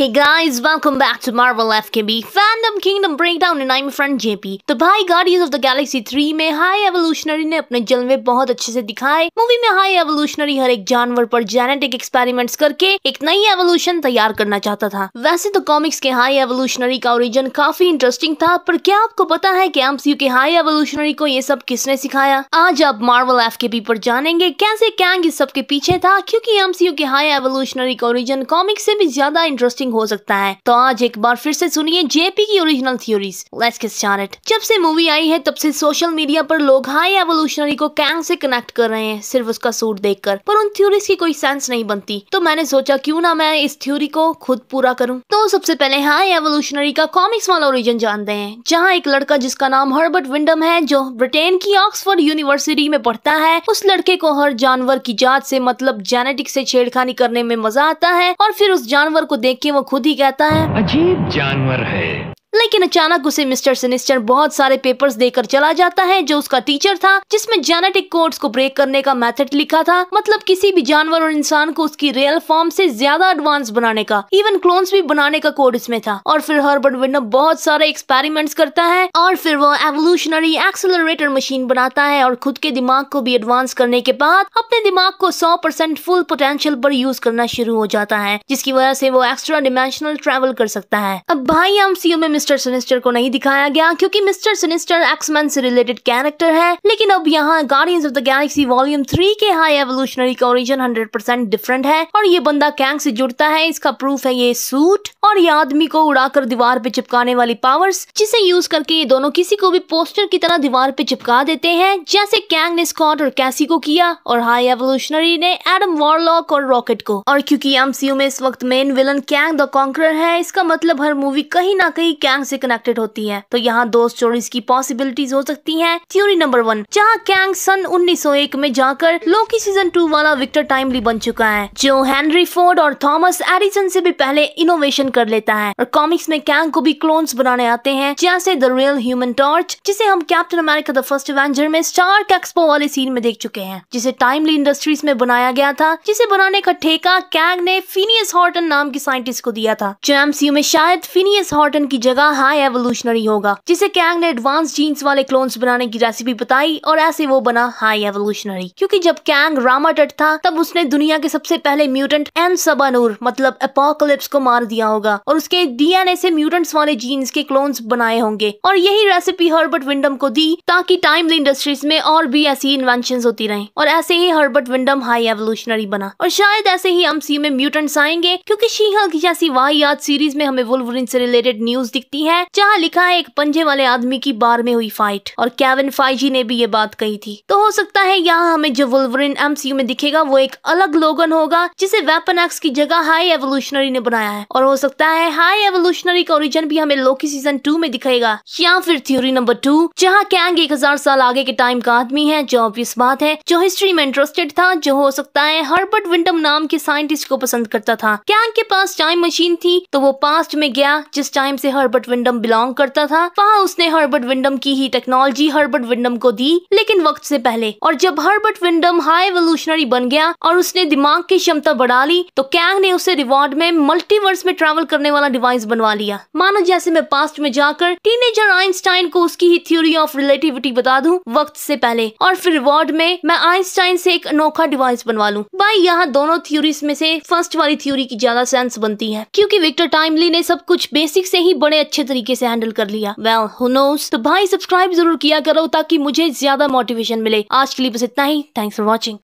Hey guys, welcome back to Marvel FKB Fandom Kingdom Breakdown and I'm friend JP. तो भाई guardians of the Galaxy 3 में high Evolutionary ने अपने जलवे बहुत अच्छे से दिखाए मूवी में हाई एवोल्यूशनरी हर एक जानवर पर जेनेटिक एक्सपेरिमेंट्स करके एक नई एवोल्यूशन तैयार करना चाहता था वैसे तो कॉमिक्स के हाई एवोल्यूशनरी का ओरिजिन काफी इंटरेस्टिंग था पर क्या आपको पता है की एमसीयू के हाई एवोल्यूशनरी को ये सब किसने सिखाया आज आप मार्वल एफ के पर जानेंगे कैसे कैंग इस सबके पीछे था क्यूँकी एमसीयू के हाई एवोल्यूशनरी का ओरिजन कॉमिक्स से भी ज्यादा इंटरेस्टिंग ट्रेंडिंग हो सकता है तो आज एक बार फिर से सुनिए जेपी की ओरिजिनल थ्योरी जब से मूवी आई है तब से सोशल मीडिया पर लोग हाई एवोल्यूशनरी को कैंग से कनेक्ट कर रहे हैं सिर्फ उसका सूट कर, पर उन थ्योरीज की कोई सेंस नहीं बनती तो मैंने सोचा क्यों ना मैं इस थ्योरी को खुद पूरा करूँ तो सबसे पहले हाई एवोल्यूशनरी का कॉमिक्स वाला ओरिजिन जानते हैं जहाँ एक लड़का जिसका नाम हर्बर्ट विंडम है जो ब्रिटेन की ऑक्सफोर्ड यूनिवर्सिटी में पढ़ता है उस लड़के को हर जानवर की जात से मतलब जेनेटिक से छेड़खानी करने में मजा आता है और फिर उस जानवर को देख के वो खुद ही कहता है अजीब जानवर है लेकिन अचानक उसे मिस्टर सिनिस्टर बहुत सारे पेपर्स देकर चला जाता है जो उसका टीचर था जिसमें जेनेटिक कोड्स को ब्रेक करने का मेथड लिखा था मतलब किसी भी जानवर और इंसान को उसकी रियल फॉर्म से ज्यादा एडवांस बनाने का इवन क्लोन्स भी बनाने का कोड इसमें था और फिर हर्बर्ट विंडम बहुत सारे एक्सपेरिमेंट करता है और फिर वो एवोल्यूशनरी एक्सेलरेटर मशीन बनाता है और खुद के दिमाग को भी एडवांस करने के बाद अपने दिमाग को सौ परसेंट फुल पोटेंशियल पर यूज करना शुरू हो जाता है जिसकी वजह से वो एक्स्ट्रा डिमेंशनल ट्रेवल कर सकता है अब भाई एम में मिस्टर सिनिस्टर को नहीं दिखाया गया क्योंकि मिस्टर सिनिस्टर एक्समैन से रिलेटेड कैरेक्टर है लेकिन अब यहाँ Guardians of the Galaxy volume three के हाई एवोल्यूशनरी का ओरिजिन हंड्रेड डिफरेंट है और ये बंदा कैंग से जुड़ता है इसका प्रूफ है ये सूट और ये आदमी को उड़ाकर दीवार पे चिपकाने वाली पावर्स जिसे यूज करके ये दोनों किसी को भी पोस्टर की तरह दीवार पे चिपका देते हैं जैसे कैंग ने स्कॉट और कैसी को किया और हाई एवोल्यूशनरी ने एडम वॉरलॉक और रॉकेट को और क्योंकि एमसीयू में इस वक्त main villain Kang the Conqueror है इसका मतलब हर मूवी कहीं ना कहीं कैंग से कनेक्टेड होती है तो यहाँ दो स्टोरीज की पॉसिबिलिटीज हो सकती है थ्योरी नंबर वन जहाँ कैंग सन 1901 में जाकर लोकी सीजन टू वाला विक्टर टाइमली बन चुका है जो हेनरी फोर्ड और थॉमस एडिसन से भी पहले इनोवेशन कर लेता है और कॉमिक्स में कैंग को भी क्लोन्स बनाने आते हैं जैसे द रियल ह्यूमन टॉर्च जिसे हम Captain America the First Avenger में स्टार एक्सपो वाले सीन में देख चुके हैं जिसे टाइमली इंडस्ट्रीज में बनाया गया था जिसे बनाने का ठेका कैंग ने फिनियस हॉर्टन नाम के साइंटिस्ट को दिया था जो एमसीयू में शायद फिनियस हॉर्टन की जगह लगा हाई एवोल्यूशनरी होगा जिसे कैंग ने एडवांस जीन्स वाले क्लोन्स बनाने की रेसिपी बताई और ऐसे वो बना हाई एवोल्यूशनरी क्योंकि जब कैंग रामा टट था तब उसने दुनिया के सबसे पहले म्यूटेंट एन सबानूर मतलब अपोकलिप्स को मार दिया होगा और उसके डीएनए से म्यूटेंट्स वाले जीन्स के क्लोन्स बनाए होंगे और यही रेसिपी हर्बर्ट विंडम को दी ताकि टाइम इंडस्ट्रीज में और भी ऐसी इन्वेंशन होती रहे और ऐसे ही हर्बर्ट विंडम हाई एवोल्यूशनरी बना और शायद ऐसे ही एमसीयू में म्यूटेंट्स आएंगे क्योंकि शीहल की जैसी वाहियात सीरीज में हमें वुलवरिन से रिलेटेड न्यूज दिखती दिखती है जहाँ लिखा है एक पंजे वाले आदमी की बार में हुई फाइट और कैवन फाइजी ने भी ये बात कही थी तो हो सकता है यहाँ हमें जो वुलवरिन एम में दिखेगा वो एक अलग लोगन होगा जिसे वेपन एक्स की जगह हाई एवोल्यूशनरी ने बनाया है और हो सकता है हाई एवोल्यूशनरी का ओरिजन भी हमें लोकी सीजन टू में दिखेगा या फिर थ्योरी नंबर टू जहाँ कैंग एक हजार साल आगे के टाइम का आदमी है जो ऑब्वियस बात है जो हिस्ट्री में इंटरेस्टेड था जो हो सकता है हर्बर्ट विंडम नाम के साइंटिस्ट को पसंद करता था कैंग के पास टाइम मशीन थी तो वो पास्ट में गया जिस टाइम से हर्बर्ट हर्बर्ट विंडम बिलोंग करता था वहाँ उसने हर्बर्ट विंडम की ही टेक्नोलॉजी हर्बर्ट विंडम को दी लेकिन वक्त से पहले और जब हर्बर्ट विंडम हाई एवोल्यूशनरी बन गया और उसने दिमाग की क्षमता बढ़ा ली तो कैंग ने उसे रिवॉर्ड में मल्टीवर्स में ट्रेवल करने वाला डिवाइस बनवा लिया मानो जैसे मैं पास्ट में जाकर टीनेजर आइंस्टाइन को उसकी ही थ्योरी ऑफ रिलेटिविटी बता दूं वक्त से पहले और फिर रिवॉर्ड में मैं आइंस्टाइन से एक अनोखा डिवाइस बनवा लूं भाई यहाँ दोनों थ्योरीज में से फर्स्ट वाली थ्योरी की ज्यादा सेंस बनती है क्योंकि विक्टर टाइमली ने सब कुछ बेसिक से ही बड़े अच्छे तरीके से हैंडल कर लिया वेल well, तो भाई सब्सक्राइब जरूर किया करो ताकि मुझे ज्यादा मोटिवेशन मिले आज के लिए बस इतना ही थैंक्स फॉर वॉचिंग